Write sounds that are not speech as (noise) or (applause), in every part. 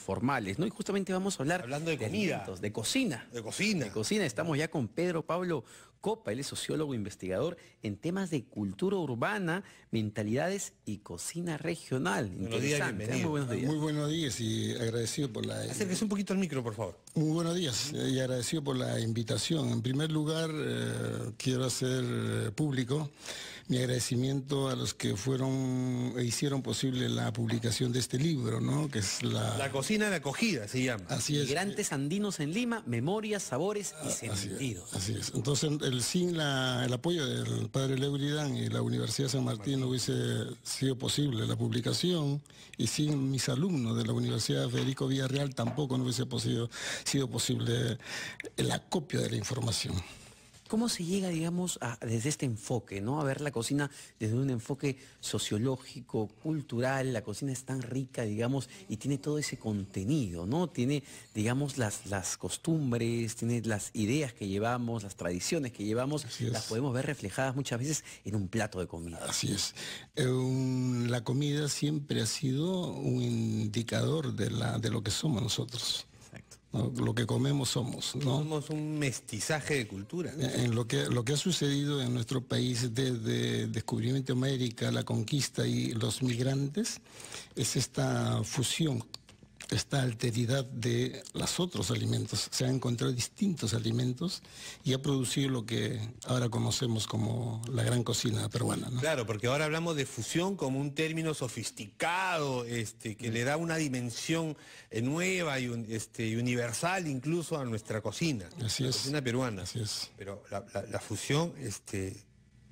formales, ¿no? Y justamente vamos a hablar... Hablando de, de cocina. De cocina. De cocina. Estamos ya con Pedro Pablo Copa. Él es sociólogo e investigador en temas de cultura urbana, mentalidades y cocina regional. ¿eh? muy buenos días. Muy buenos días y agradecido por la... Acérquese un poquito al micro, por favor. Muy buenos días eh, y agradecido por la invitación. En primer lugar, eh, quiero hacer público mi agradecimiento a los que fueron e hicieron posible la publicación de este libro, ¿no? Que es la... cocina de acogida se llama. Así es. Migrantes andinos en Lima, memorias, sabores y ah, sentidos. Así es. Así es. Entonces, sin el apoyo del padre Leuridán y la Universidad de San Martín no hubiese sido posible la publicación y sin mis alumnos de la Universidad Federico Villarreal tampoco no hubiese sido posible la copia de la información. ¿Cómo se llega, digamos, desde este enfoque, ¿no? A ver la cocina desde un enfoque sociológico, cultural, la cocina es tan rica, digamos, y tiene todo ese contenido, ¿no? Tiene, digamos, las, costumbres, tiene las ideas que llevamos, las tradiciones que llevamos, las podemos ver reflejadas muchas veces en un plato de comida. Así es. la comida siempre ha sido un indicador de lo que somos nosotros. Lo que comemos somos, ¿no? Somos un mestizaje de cultura. lo que, lo que ha sucedido en nuestro país desde el descubrimiento de América, la conquista y los migrantes, es esta fusión esta alteridad de los otros alimentos. Se han encontrado distintos alimentos y ha producido lo que ahora conocemos como la gran cocina peruana. Claro, porque ahora hablamos de fusión como un término sofisticado, este, que le da una dimensión eh, nueva y este, universal incluso a nuestra cocina, la cocina peruana. Así es. Pero la, fusión este,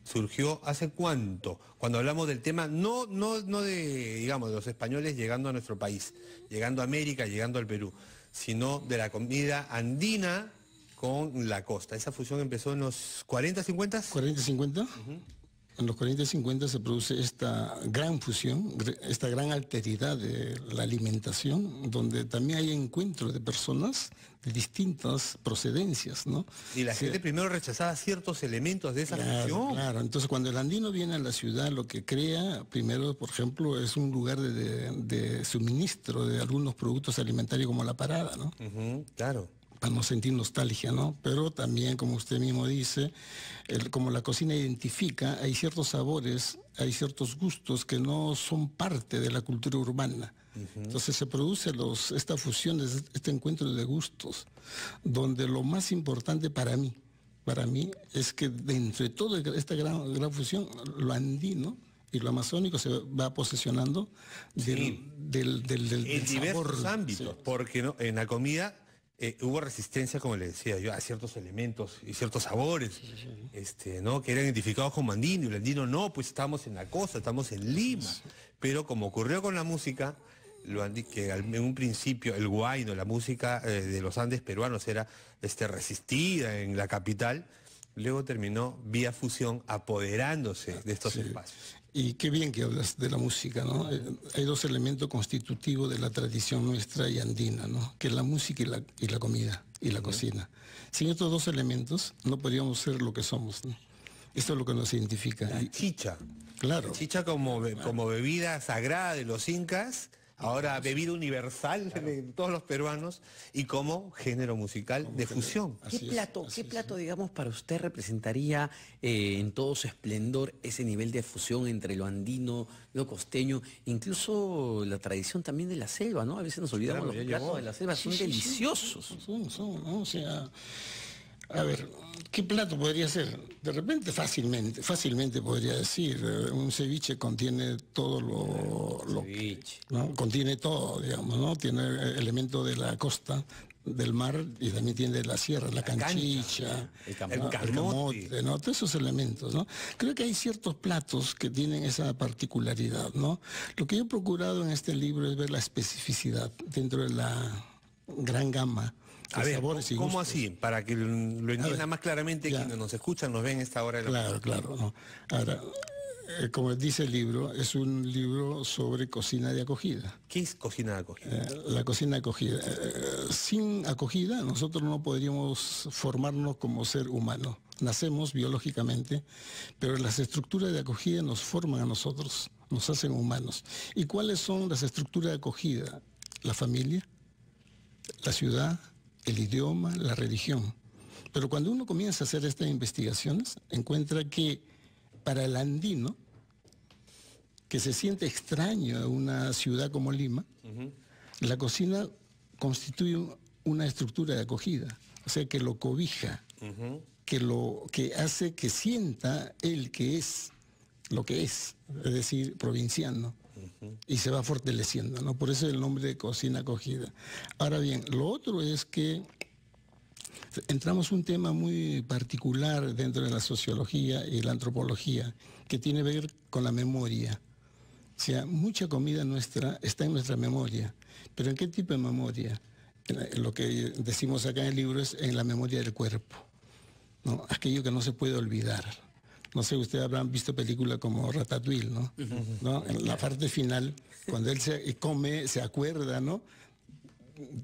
surgió hace cuánto, cuando hablamos del tema, no, no, no de, digamos, los españoles llegando a nuestro país, llegando a América, llegando al Perú, sino de la comida andina con la costa. Esa fusión empezó en los 40, 50. 40, 50 en los 40 y 50 se produce esta gran fusión, esta gran alteridad de la alimentación, donde también hay encuentro de personas de distintas procedencias, ¿no? Y la gente primero rechazaba ciertos elementos de esa claro, Claro, entonces cuando el andino viene a la ciudad, lo que crea, primero, por ejemplo, es un lugar de, suministro de algunos productos alimentarios como la parada, ¿no? claro para no sentir nostalgia, ¿no? Pero también, como usted mismo dice, como la cocina identifica, hay ciertos sabores, hay ciertos gustos que no son parte de la cultura urbana. Entonces se produce esta fusión, este encuentro de gustos, donde lo más importante para mí, para mí, es que dentro de toda esta gran, gran fusión, lo andino, y lo amazónico se va posicionando del, en diversos ámbitos, porque en la comida eh, hubo resistencia, como le decía yo, a ciertos elementos y ciertos sabores, este, ¿no? Que eran identificados como andino, y el andino no, pues estamos en la costa, estamos en Lima. Pero como ocurrió con la música, que en un principio el guayno, la música eh, de los Andes peruanos era este, resistida en la capital, luego terminó vía fusión apoderándose de estos espacios. Y qué bien que hablas de la música, ¿no? Eh, hay dos elementos constitutivos de la tradición nuestra y andina, ¿no? Que es la música y la, comida y la cocina. Sin estos dos elementos no podríamos ser lo que somos, Esto es lo que nos identifica. La chicha. Claro. La chicha como, como bebida sagrada de los incas ahora bebida universal de todos los peruanos y como género musical de fusión. ¿Qué plato, qué plato, digamos, para usted representaría eh, en todo su esplendor ese nivel de fusión entre lo andino, lo costeño, incluso la tradición también de la selva, ¿no? A veces nos olvidamos los platos de la selva, son deliciosos. Son, a ver, ¿qué plato podría ser? De repente fácilmente, fácilmente podría decir, eh, un ceviche contiene todo lo... lo ¿no? Contiene todo, digamos, ¿no? Tiene eh, elementos de la costa, del mar y también tiene la sierra, la, canchicha, el, ¿no? el, todos esos elementos. ¿no? Creo que hay ciertos platos que tienen esa particularidad. ¿no? Lo que yo he procurado en este libro es ver la especificidad dentro de la gran gama a ver, ¿cómo así? Para que lo entienda más claramente quienes nos escuchan, nos ven esta hora de Claro, claro. Ahora, eh, como dice el libro, es un libro sobre cocina de acogida. ¿Qué es cocina de acogida? Eh, la cocina de acogida. Eh, sin acogida nosotros no podríamos formarnos como ser humano. Nacemos biológicamente, pero las estructuras de acogida nos forman a nosotros, nos hacen humanos. ¿Y cuáles son las estructuras de acogida? La familia, la ciudad, el idioma, la religión. Pero cuando uno comienza a hacer estas investigaciones, encuentra que para el andino, que se siente extraño a una ciudad como Lima, la cocina constituye una estructura de acogida, o sea, que lo cobija, que, lo, que hace que sienta él que es lo que es, es decir, provinciano y se va fortaleciendo, ¿no? Por eso el nombre de cocina acogida. Ahora bien, lo otro es que entramos un tema muy particular dentro de la sociología y la antropología, que tiene que ver con la memoria. O sea, mucha comida nuestra está en nuestra memoria, pero ¿en qué tipo de memoria? Lo que decimos acá en el libro es en la memoria del cuerpo, aquello que no se puede olvidar no sé, ustedes habrán visto películas como Ratatouille, ¿no? En la parte final, cuando él se come, se acuerda, ¿no?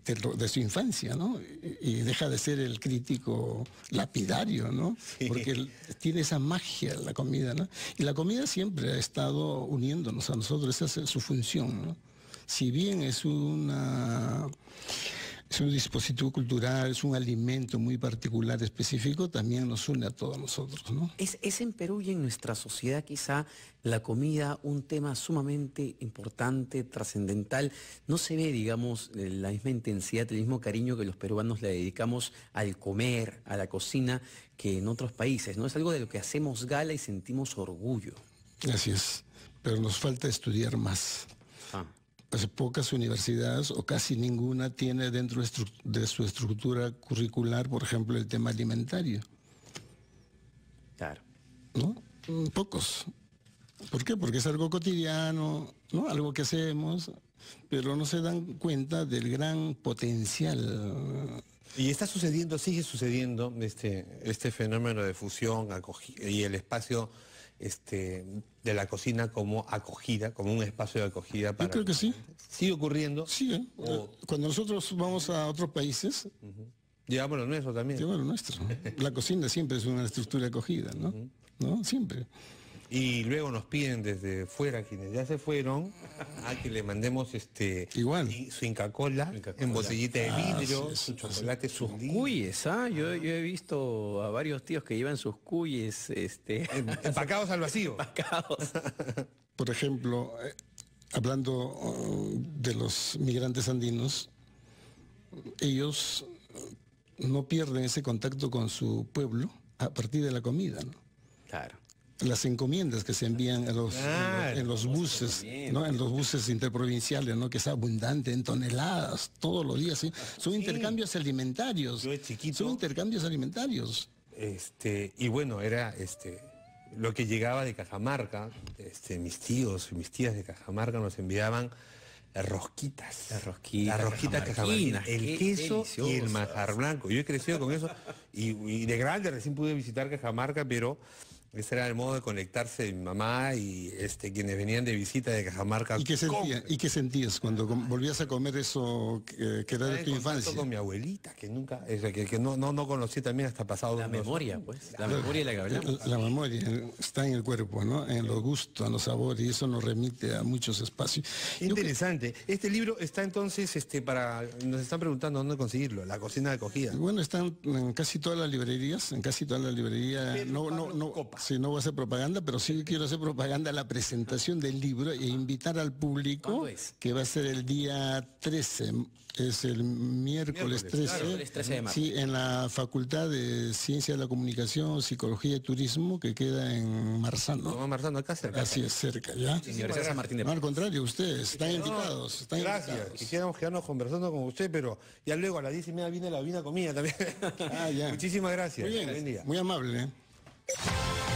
De, su infancia, ¿no? Y, deja de ser el crítico lapidario, ¿no? Porque tiene esa magia la comida, ¿no? Y la comida siempre ha estado uniéndonos a nosotros, esa es su función, ¿no? Si bien es una es un dispositivo cultural, es un alimento muy particular, específico, también nos une a todos nosotros. Es, en Perú y en nuestra sociedad quizá la comida un tema sumamente importante, trascendental. No se ve, digamos, eh, la misma intensidad, el mismo cariño que los peruanos le dedicamos al comer, a la cocina, que en otros países. ¿no? Es algo de lo que hacemos gala y sentimos orgullo. Así es, pero nos falta estudiar más pocas universidades o casi ninguna tiene dentro de su estructura curricular, por ejemplo, el tema alimentario. Claro. ¿No? Mm, pocos. ¿Por qué? Porque es algo cotidiano, ¿no? Algo que hacemos, pero no se dan cuenta del gran potencial y está sucediendo, sigue sucediendo este, este fenómeno de fusión y el espacio este, de la cocina como acogida, como un espacio de acogida para... Yo creo que sí. ¿Sigue ocurriendo? Sigue. ¿eh? Eh, cuando nosotros vamos a otros países... Llevamos lo nuestro también. Llevamos lo nuestro. la cocina siempre es una estructura acogida, ¿no? ¿No? Siempre. Y luego nos piden desde fuera, quienes ya se fueron, a que le mandemos este Igual. su Inca Cola en botellita de ah, vidrio, su chocolate, sus cuyes. ¿ah? Yo, he visto a varios tíos que llevan sus cuyes. Este... (laughs) Empacados al vacío. (laughs) Por ejemplo, eh, hablando oh, de los migrantes andinos, ellos no pierden ese contacto con su pueblo a partir de la comida. ¿no? Claro las encomiendas que se envían en los, en los, buses, ¿no? en los buses interprovinciales, ¿no? que es abundante en toneladas todos los días. ¿sí? Ah, son intercambios alimentarios. son intercambios alimentarios. Este, y bueno, era este, lo que llegaba de Cajamarca, este, mis tíos y mis tías de Cajamarca nos enviaban rosquitas. Las rosquitas. Las rosquitas El queso y el majar blanco. Yo he crecido con eso y, y de grande recién pude visitar Cajamarca, pero ese era el modo de conectarse de mi mamá y este, quienes venían de visita de Cajamarca. ¿Y qué, sentías, ¿Y qué sentías cuando volvías a comer eso que, eh, era de tu infancia? con mi abuelita, que nunca, que, no, no, conocí también hasta pasado. La memoria, pues. La, memoria la que hablamos. La, memoria está en el cuerpo, ¿no? En los gustos, en los sabores, y eso nos remite a muchos espacios. Interesante. Este libro está entonces este, para. Nos están preguntando dónde conseguirlo, la cocina de acogida. Bueno, están en casi todas las librerías, en casi todas las librerías. No, no, no, Sí, no voy a hacer propaganda, pero sí quiero hacer propaganda a la presentación del libro e invitar al público que va a ser el día 13, es el miércoles, 13, Sí, en la Facultad de Ciencia de la Comunicación, Psicología y Turismo que queda en Marzano. no, Marzano acá cerca? Así es, cerca, ¿ya? Martín de no, al contrario, ustedes están invitados. gracias. Quisiéramos quedarnos conversando con usted, pero ya luego a las 10 y media viene la vina comida también. Ah, (laughs) Muchísimas gracias. Muy bien, muy amable. ¿eh?